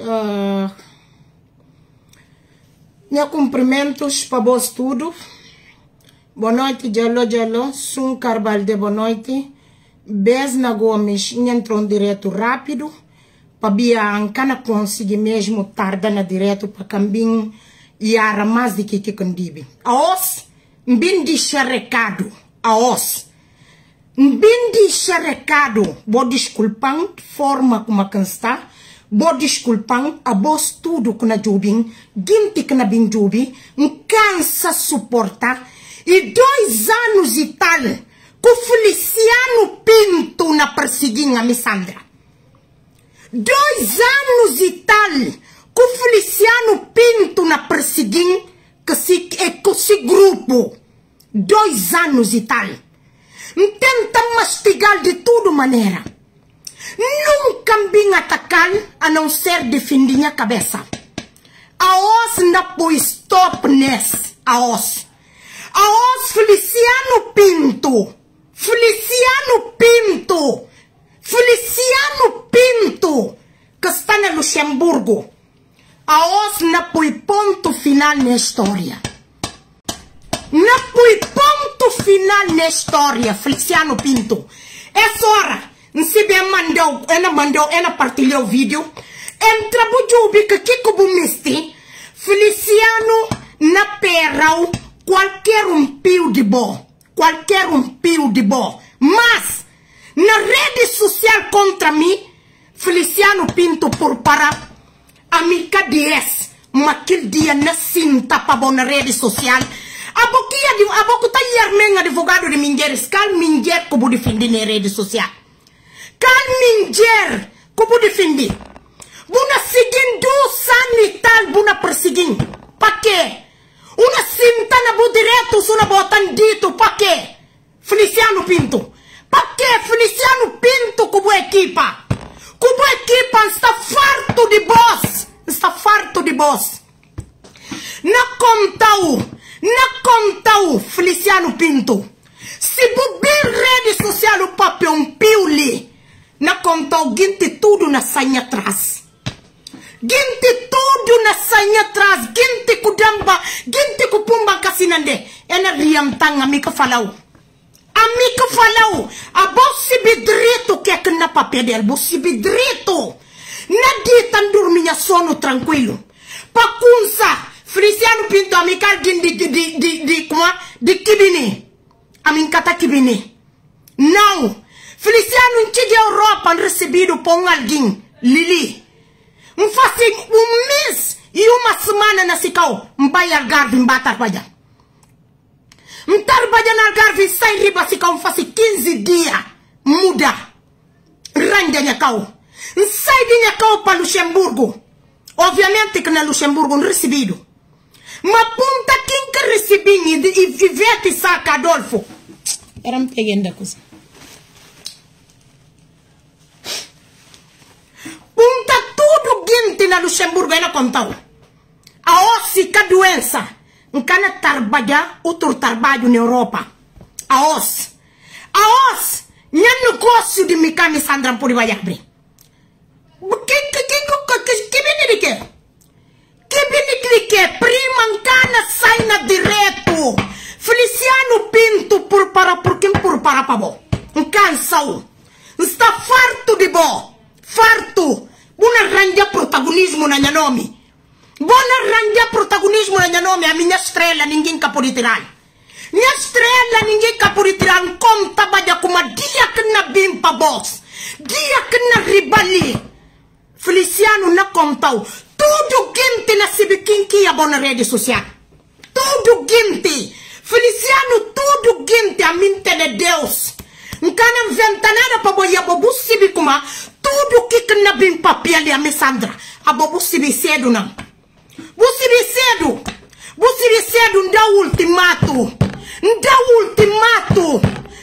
Ah, meu cumprimentos para vós tudo. Boa noite, gelo gelo Sun Carvalho de boa noite. na Gomes entrou direto rápido. Para Bianca, não consegui mesmo tarda na direto para Cambim e era mais de que que condibe. Aos, bem de a Aos, bem de recado Vou desculpar forma como a canção body school pang abos tudo na jubing, ginti na binjubi, cansa suporta, e dois anos e tal, com Feliciano Pinto na perseguinha Missandra. Dois anos e tal, com Feliciano Pinto na perseguinha, que se, é, que se grupo. Dois anos e tal. Tenta mastigar de tudo maneira cambinho atacar a não ser defendinha a cabeça. A os na põe stop nesse. A os. A os Feliciano Pinto. Feliciano Pinto. Feliciano Pinto. Que está no Luxemburgo. A os na põe ponto final na história. Na põe ponto final na história, Feliciano Pinto. Essa é hora nsibe mandou ela mandou ela partilhou o vídeo entra bujubi que kiko bumisti Feliciano na perra qualquer um pio de bo qualquer um pio de bo mas na rede social contra mim Feliciano Pinto por para amica DS maquil dia na cinta para na rede social abokia abokuta yermenga advogado de mingeres cal minger como defende na rede social kan como kubu buna seguindo o sanital buna Pa pakai una cinta na bu direto suna botan dito pakai Feliciano Pinto pakai Feliciano Pinto como equipa Como equipa está farto de boss está farto de boss na conta, na conta Feliciano Pinto se bu rede social o papel um piuli na nakontau ginti tudo na sanya tras Ginti tudo na sanya tras Ginti kudamba, ginti kupumba kasinande. Ena mi amika falau. Amika falau. Abo sibidrito que é que na papel Abo sibidrito. Nadita dorminha sono tranquilo. Pakunsa. Frisiano Pinto amikal gindi di, di, di, di, kwa di, kibini amin kata kibini. Now. Feliciano filistiyanu ncidi europa nrisibidu pongal gin lili mfasi umis yuma simana na sikau mbaya garvi mbatar paja. mtar baja na garvi sai riba sikau mfasi kinzi dia muda ranja nyakau nsaidi nyakau pa luxemburgo obviamente que na luxemburgo nrisibidu mapunta kinka risibini vivete saka adolfo era me mpegenda kusa Luxemburgo contou. A óssica doença. Um cana trabalha, outro trabalho na Europa. A os. A os. Nhan no de Mikami Sandra por Ibayabre. Que que que que que que que que que que que que que que prima que que direto. Feliciano Pinto por para por quem por para que que que Está farto de bo. Farto bona rangia protagonismo na nyanomi bona rangia protagonismo na nyanomi ami nyastrela ningin kapolitiran nyastrela ningin Conta kom tabaja dia que na bimpa boss que na ribali feliciano na conta tudo quente na sibikinki bona rede social tudo quente. feliciano tudo a aminte de deus nkana mventanada para boia sibi kuma tudo que tem papel ya mesandra abo você sedu nam Você sedu busibi dá o ultimato o ultimato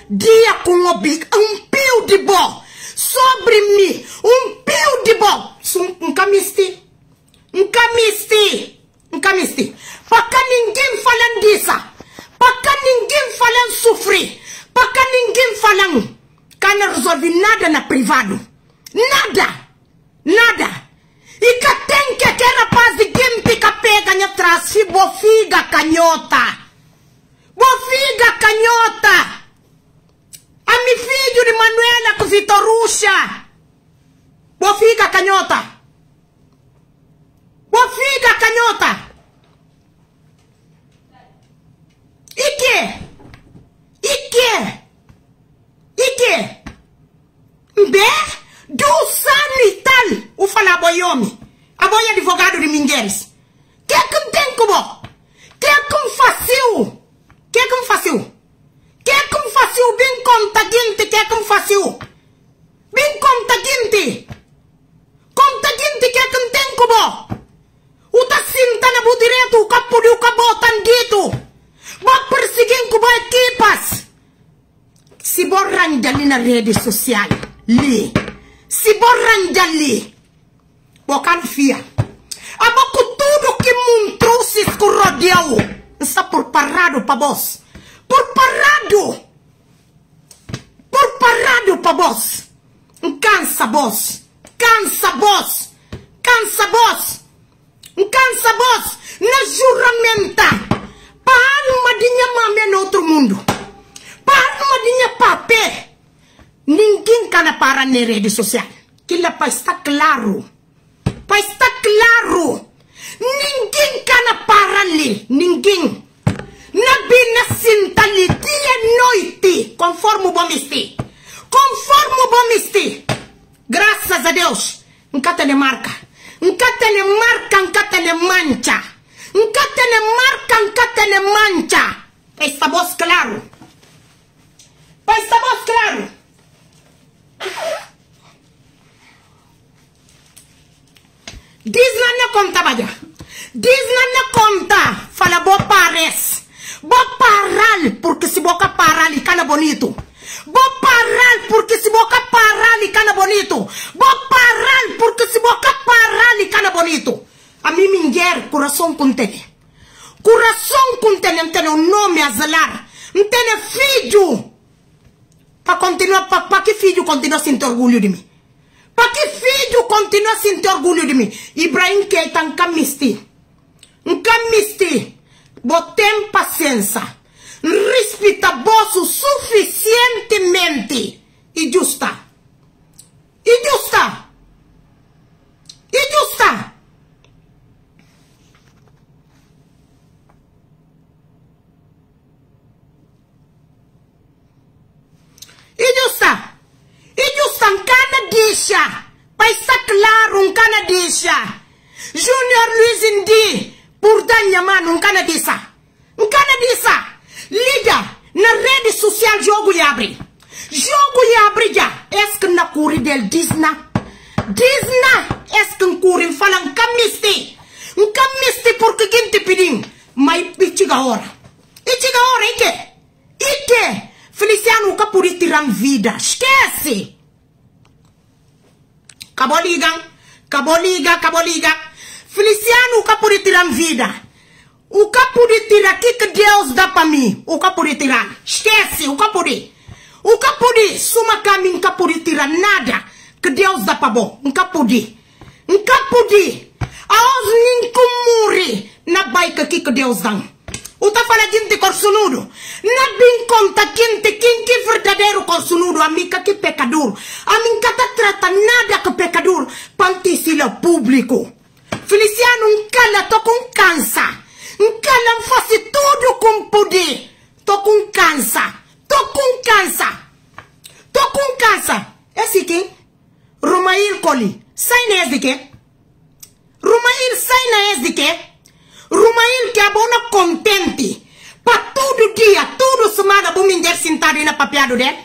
dia com o oblique um pio de bom sobre mim um pio de bom. Um misti um misti um misti para ninguém falando disso para ninguém falando sofrer para ninguém falando que não resolve nada na privado Nada! Nada! E que tem que aquele rapaz de quem pega na trás, bofiga canhota! Bofiga canhota! A mi filho de Manuela com Vitor Bofiga canhota! Bofiga canhota! E que? E que? E que? Bé? 200 tal o fala aboy a aboy advogado de Mingueiras que é que tem como que é que faciu que é que faciu que é que faciu bem contaguinte que é que faciu bem contaguinte contaguinte que é que tem como o tá na bu direito o capo de o cabo tanguito vai perseguindo como equipas se ali na rede social li Iboran dali. Bocan fia. Abaco tudo que mundo se escorrodeou. Está por parado pa vós. Por parado. Por parado para vós. Cansa boss, Cansa vós. Cansa vós. Cansa boss, Na juramenta. Para uma dinha mame no outro mundo. Para uma dinha papel. Ninguém cana para na rede social. que la, está claro coração com Coração com tene, mtene o nome a zelar. tem filho. Para continuar, para que filho continua a sentir orgulho de mim? Para que filho continua a sentir orgulho de mim? Ibrahim Keita, nunca misti. Nunca misti. Botem paciência. Respeita bolso suficientemente. E justa. E justa. E justa. Disha, paisak lar Junior Luiz Indi, pourtant nyaman unkana disa. Unkana disa. Lida, na rede social jogo yabri. Jogo yabri já. Esque na kuri del disna. Disna, esk nkurin falan kamisti. Nkamisti porque ginti pidin. Mai ichiga hora. Ichiga hora E que? Feliciano capuri tiram vida. Esquece kaboligan kaboliga kaboliga Feliciano o que pode tirar vida o que pode tirar que que Deus dá para mim o que pode tirar esquece o que pode o que pode suma caminho que pode tirar nada que Deus dá para bom o que pode o aos ninco muri na baica que Deus dá o tá falando de corsunudo na bem conta verdadeiro consoludo a que pecador. A mim que trata nada que pecador. Panticila público. Feliciano encala, tô com cansa. Encala, faço tudo com poder. Tô com cansa. Tô com cansa. Tô com cansa. Esse quem? Romair Coli. Sai na de quê? Romair sai na esse de quê? que abona contente. Para todo dia, todo semana, vou me sentado e na papiado dele.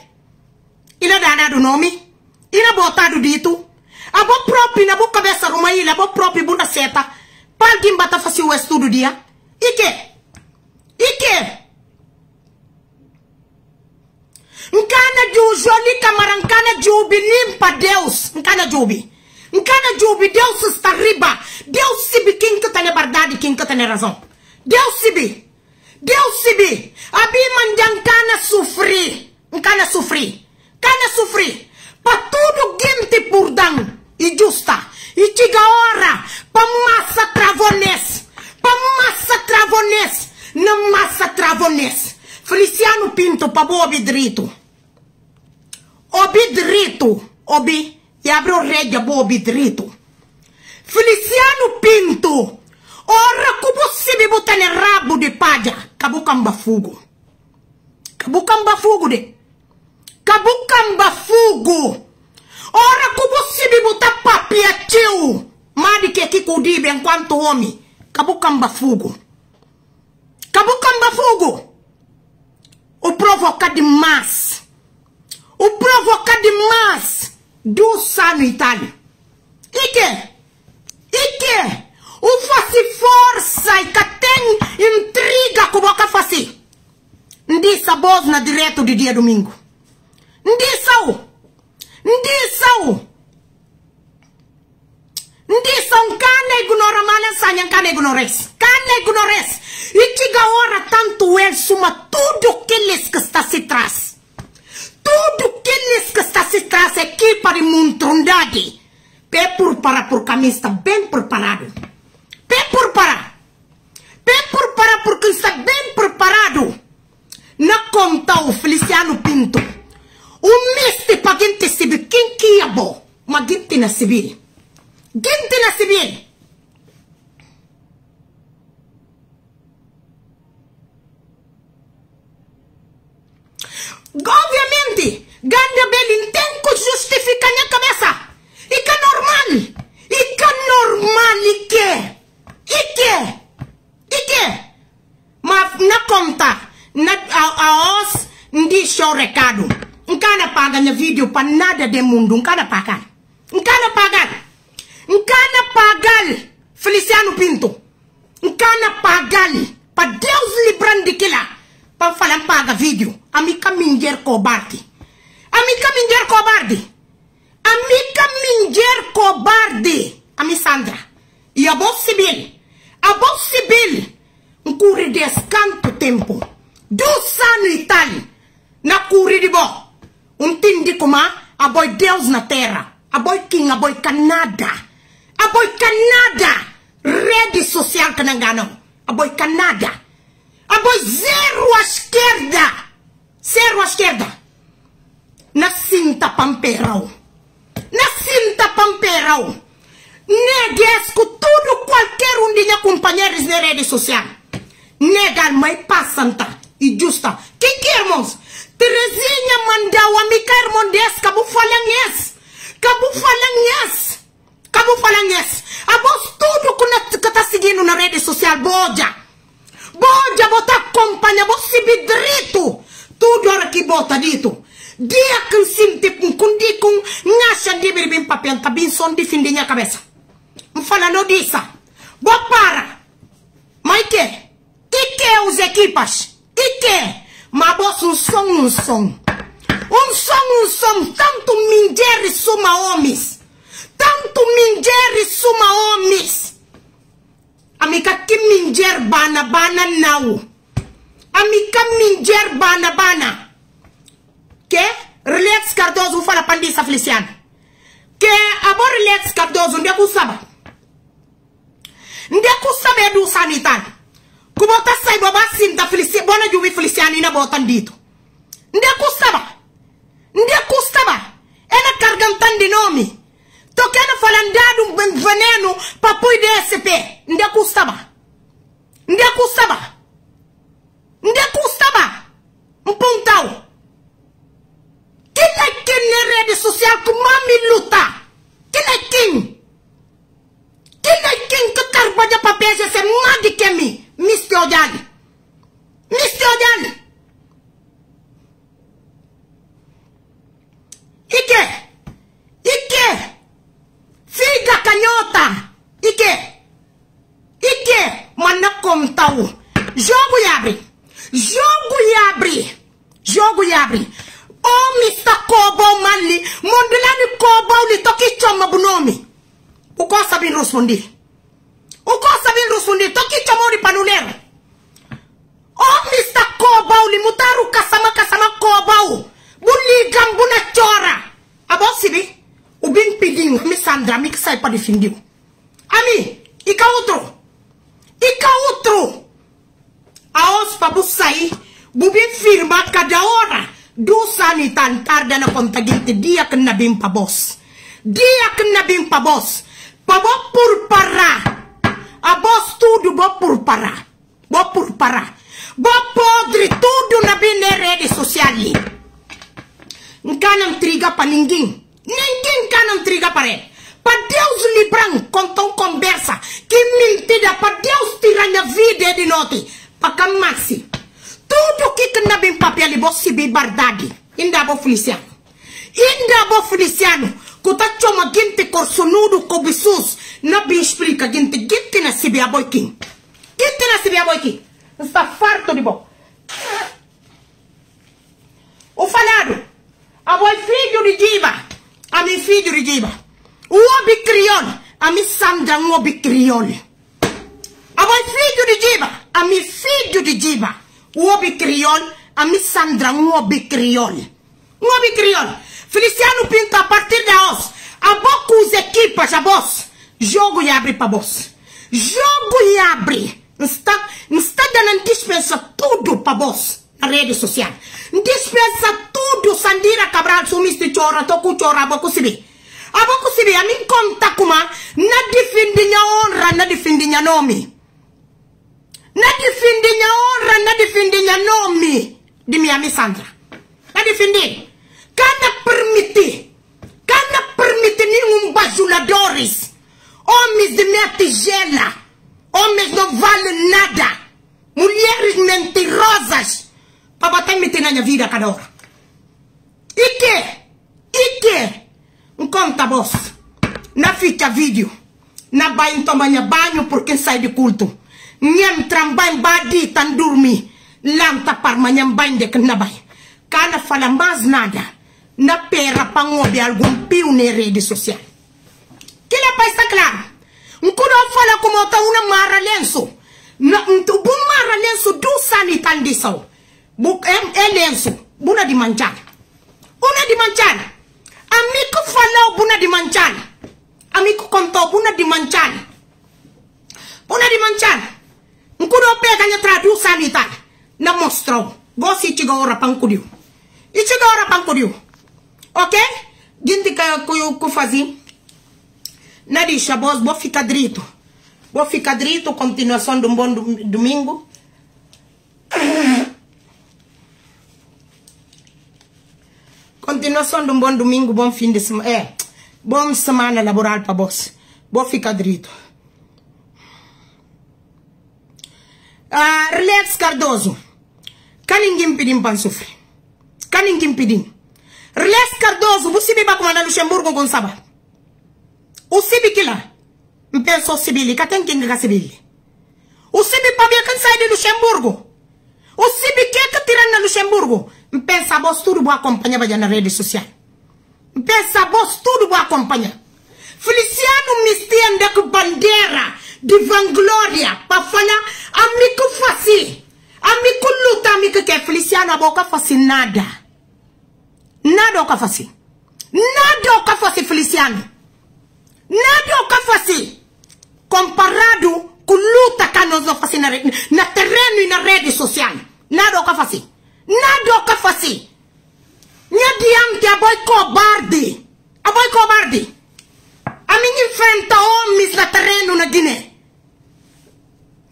E na danado nome. E na botado dito. A boa própria, na boa cabeça arruma ele, a boa própria, bunda seta. Para quem bata fazer o estudo dia. E que? E que? Nkana jujoli kamara, nkana jubi, limpa Deus. Nkana jubi. Nkana jubi, Deus está riba. Deus sabe quem que tem a verdade quem que tem a razão. Deus sabe. Deus sibi. Abi manjang kana sufri. Kana sufri. Kana sufri. Pa tudo gente por dan. E justa. E diga ora, Pa massa travones. Pa massa travones. Na massa travones. Feliciano Pinto pa bo obidrito. Obidrito. Obi. E abre o rede bo obidrito. Feliciano Pinto. Ora como se me botar rabo de palha cabocamba bafugu cabocamba bafugu de cabocamba bafugu ora kubusibi buta papia tiu madike kikudibe enquanto homem kabukam bafugu kabukam bafugu o de mas o provocar demais do sano Itália IKE IKE o faci força e que tem intriga com boca faci. Ndissa boz na direto de dia domingo. Ndissa-o. Ndissa-o. Ndissa um cana ignora malha sanha cana ignores. Cana ignores. E chega hora tanto ele suma tudo que eles que está se traz. Tudo que eles que está se traz é aqui para montrondade. Pé por para por camisa bem preparado por parar. Bem por porque está bem preparado. Na conta o Feliciano Pinto. O mestre para quem te civil. Quem que é bom? Mas quem te na civil? Quem te na civil? Obviamente, Ganda Belin tem que justificar minha cabeça. E que é normal. E que é normal e que é. E que? mas na conta na aos ndi o recado nkana paga na video para nada de mundo nkana paga, nkana pagar nkana paga, Feliciano Pinto nkana paga, para Deus librando que lá para falar paga vídeo a minger cobarde cobardi, minger cobarde amica minger cobarde ami Sandra e a bom Sibeli Abou Sibyl, nkuri de escanto tempo. Dusa no Itali, na curi de bo. Untindi kuma, aboi Deus na terra. Aboi King, aboi Canada. Aboi Canada, rede social canangano. Aboi Canada. Aboi zero à esquerda. Zero à esquerda. Na cinta pamperão. Na cinta pamperão. Negresco, tudo, qualquer um de companheiros na rede social. Negar, mas passanta e justa. Que que, irmãos? Terezinha mandou a Micael Mondes, cabo falanhês. Cabo falanhês. Cabo falanhês. A voz tudo que está seguindo na rede social, boja. Boja, bota acompanha, bota sibidrito. Tudo hora que bota dito. Dia que sinto com condicum, nasce de bebim papenta, bem som de fim de minha cabeça. Mas que? Que que, é os equipas um som, Um som um som, tanto e suma homens tanto e suma homens amiga que minger bana bana não, amiga minger bana bana Que? relax cardoso fala pandisa feliciano que, Abor relax cardoso sabe? ndekusabe dusani tan kubotasay bobasinta filisi bona jumi filisianina botan dito ndekusaba ndekusaba ena kargantandi nomi tokena falandadum venenu papuy dsp ndekusaba ndekusaba ndekusaba mpuntaw kila kin ne rede social kumami luta kila kin Kile papers? karboja papeje se madi me, Mr. Ojani. Mr. Ojani. Rusfundi. Ukosa rusundi, toki chomori panunere. Oh Mr. Kobau limutaru kasama kasama Kobau. Buli na chora. sibi, ubin piding, mi Sandra mi sai pa difindiu. Ami, ika outro. Ika outro. Aos pabu sai bubin firma kada ora. Dusa ni tantar dana kontaginti dia kena bimpa bos. Dia kena bimpa bos. vou por purpara. A boa tudo parar. vou por parar. vou podre tudo na minha rede social nunca Nka não triga para ninguém. Ninguém cá não triga para ele. Para Deus livrar tão conversa. Que mentira. Para Deus tirar a vida de noite. Para camarse. Tudo que que na bem papel e você bem verdade. Ainda vou feliciano. Ainda vou feliciano kutachoma ginti korsunudu kobisus na bi ginti ginti na sibi aboy king ginti na sibi aboy king está farto de bom o falado aboy filho de jiba, a mi filho de jiba, o obi criol a mim sandra o obi criol aboy filho de jiba, a mi filho de jiba, o obi criol a mim sandra o obi criol Nome crioulo. Feliciano Pinto, a partir da 11. Aboca as equipas, a boss. Jogo e abre para boss. Jogo e abre. Está, está dando dispensa tudo para boss. Na rede social. Dispensa tudo. Sandira Cabral, sumiste chora, toco com chora, aboca sibi. Aboca sibi, a mim conta como. É. Na defendinha honra, na defendinha nome. Na defendinha honra, na defendinha nome. De minha Sandra. Na defendinha cana permitir, cana permitir nenhum bajuladores, homens de minha tigela, homens não valem nada, mulheres mentirosas, para bater meter na minha vida cada hora. E que? E que? Conta, boss. Na fica vídeo. Na banho, tomar banho porque sai de culto. nem trambai badi tan dormi, Lanta para manhã banho de que na banho. Cana fala mais nada. na pera pangobe algun ya più nei reti sociali kila paisa clara nkudo fala kumota una mara lenso na mtu bu mara lenso du sani tandisao bu em elenso buna di manjana una di manjana amico fala buna di manjana amico conto buna di manjana buna di manjana nkudo pega nya tradu sani tani na mostro gosi chigo ora pankudiu ichigo ora pankudiu ok que eu kufazi Narisha Boss, vou ficar drito. Vou ficar drito, continuação de um bom domingo. Continuação de um bom domingo, bom fim de semana. É, eh, bom semana laboral para vós. Vou ficar drito. Ah, Relax Cardoso. Caninguim pedim para sofrer. Caninguim pedim. Relais Cardoso, você me vai comandar Luxemburgo Gonçaba. O Sibi que lá. Penso Sibili, que tem quem que Sibili. O Sibi para ver quem sai de Luxemburgo. O Sibi que é que tirando na Luxemburgo. Pensa a voz tudo boa acompanhar na rede social. Pensa a voz tudo boa companhia. Feliciano Mistian de Bandeira, de Vanglória, para falar amigo fácil. Amigo luta, amigo que é Feliciano, a boca fascinada. Nada o que fazer. Nada o que fazer, Feliciano. Nada o que fazer. Comparado com luta que nós fazemos na, na terreno e na rede social. Nada o que fazer. Nada o fazer. Minha diante, a boi cobarde. A boi cobarde. A mim enfrenta homens na terreno na Guiné.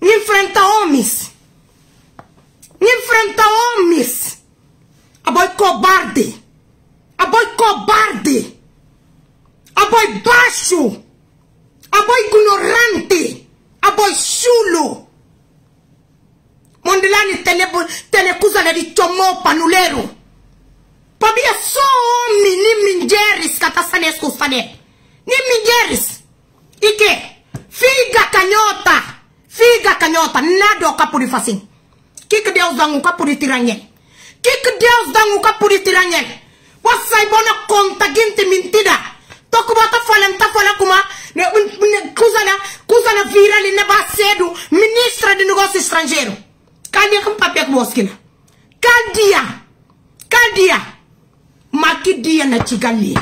Me enfrenta homens. Me enfrenta homens. A boi cobarde. a Aboi cobarde. Aboi baixo. boy ignorante. Aboi chulo. Mondilani telekuza na lichomo panulero. Pabia so mi ni minjeris katasane skustane. Ni mingeris Ike. Figa kanyota. Figa kanyota. Nado kapurifasin. Kik Deus dangu kapuritiranye. Kik Deus dangu kapuritiranye. wasay bona konta ginti mintida tokubata falen tafala kuma ne, ne, kuzana kuzana virali ne basedu ministra de negócio estrangeiro kandia kam papia Cadia. Cadia, kandia dia na chigali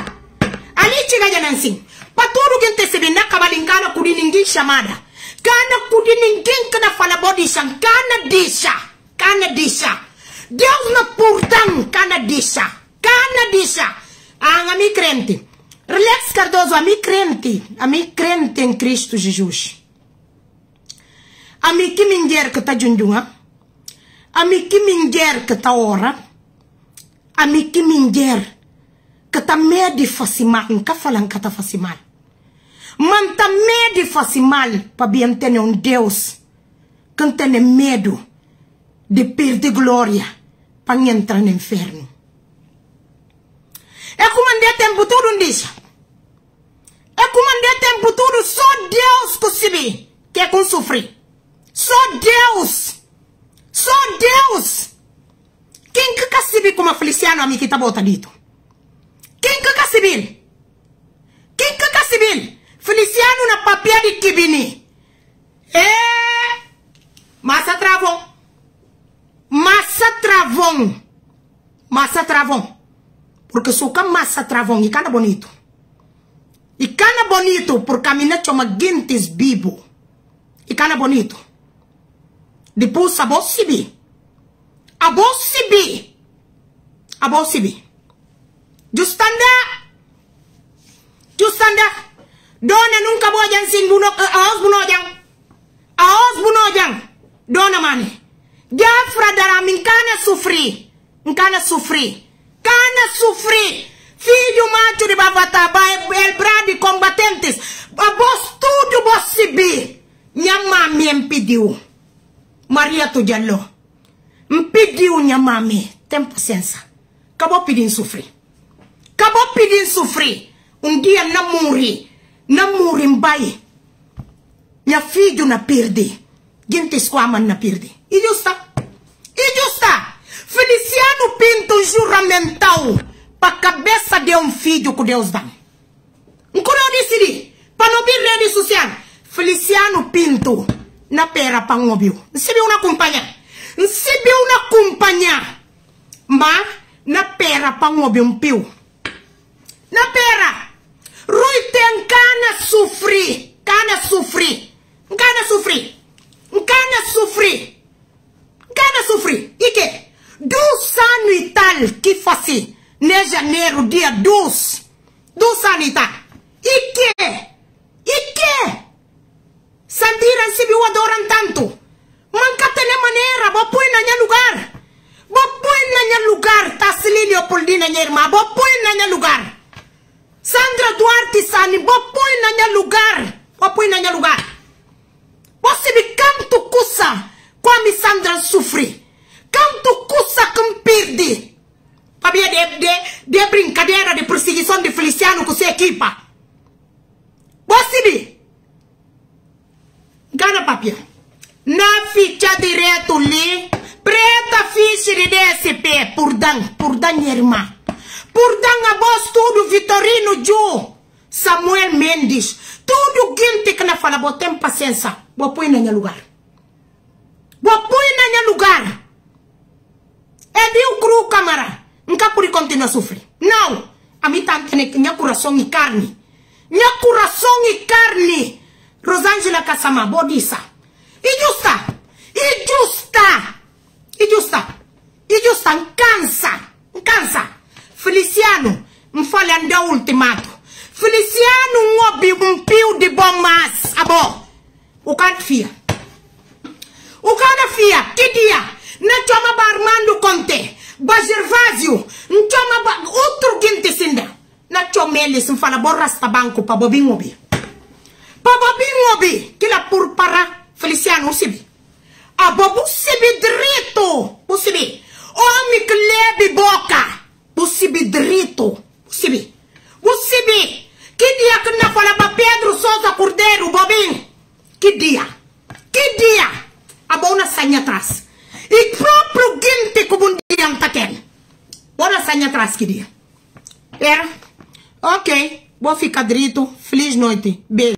ali chigaja na paturu gente sebinda kabalingana kudiningisha mada kana kudiningin kada fala bodisha Cana disha cana disha Deus na portão cana disha kanadisha a mim crente relax Cardoso a mim crente a mim crente em Cristo Jesus a mim que minger que tá junjunga a mim que minger que tá ora a mim que minger que tá medo facimal nunca falam que tá mal. Mas tá medo mal para bem ter um Deus que tem medo de perder glória para entrar no inferno é ekumandete mbutudu ndisha ekumandete mbutudu só Deus kusibi que kun sufri só Deus só Deus quem que kasibi kuma Feliciano amikita bota dito quem que kasibi quem que kasibi Feliciano na papia de kibini é eh, massa travão massa travão massa travão Porque suka massa travão, e cana bonito. E cana bonito, por caminhar com guintes bibo. E cana bonito. Depois, a bom sibi. A bom sibi. A bom sibi. Justanda. Justanda. Dona nunca bojan sin buno, eh, aos bunojan. Aos bunojan. Dona mani. Jafra dara minkana sufri. Minkana sufri. Cana sofri. Filho macho de Bavataba, Elbrá de combatentes. Vos tudo vos sibi. Minha mami empediu Maria Tudiallo. empediu minha mami. Tem paciência. Acabou pedindo sofrer. Acabou pedindo sofrer. Um dia não morri. Não morri mbai. Minha filho na perde Gente esquama na perde E justa. E justa. Feliciano Pinto juramental para cabeça de um filho que Deus dá. Encorou de Siri, para não vir rede social. Feliciano Pinto, na pera para um obio. Se viu na companhia. Se viu na companhia. Mas, na pera para um obio um pio. Na pera. Rui tem cana sofrir, Cana sofri. Cana sofri. Cana sofrir, Cana sofri. E que? 12 anos e tal que faci, né janeiro, dia 12, 12 anos e tal. E que? E que? Sandiran se viu adoram tanto. Manca tem maneira, vou pôr na minha lugar. Vou pôr na minha lugar, tá se Leopoldina, minha irmã, vou pôr na minha lugar. Sandra Duarte Sani, vou pôr na minha lugar. Vou pôr na minha lugar. Você me canto cussa, como Sandra sofre. Quanto custa cumprir para de, de, de brincadeira de perseguição de Feliciano com sua equipa? Bossibi! Gana papia. Na ficha direto ali, preta ficha de DSP, por dan, por dan irmã. Por dan a tudo, Vitorino Ju, Samuel Mendes, tudo gente que na fala, botem paciência, vou pôr em lugar. Vou pôr em lugar. É deu cru, camarada. Nunca por continua a sofrer. Não. A mim tanto minha coração e carne. Minha coração e carne. Rosângela Kassama, bodisa. E justa. E justa. E justa. E justa. Cansa. Cansa. Feliciano. Não fale o ultimato. Feliciano um pio de bom mas. Abo. O cara fia. O cara fia. Que dia? não coma ba armando conte ba gervasio ncoma ba outro gente sinda na coma ele sim fala bo rasta banco pa bobinho obi, pa bobinho obi que la por para feliciano sibi a bobo sibi direito sibi homem que lebe boca sibi direito sibi sibi que dia que não fala para pedro souza cordeiro bobinho que dia que dia a bona sainha atrás il próprio gente come un patel ora sanha atrás que dia era ok vou ficar drito feliz noite beijo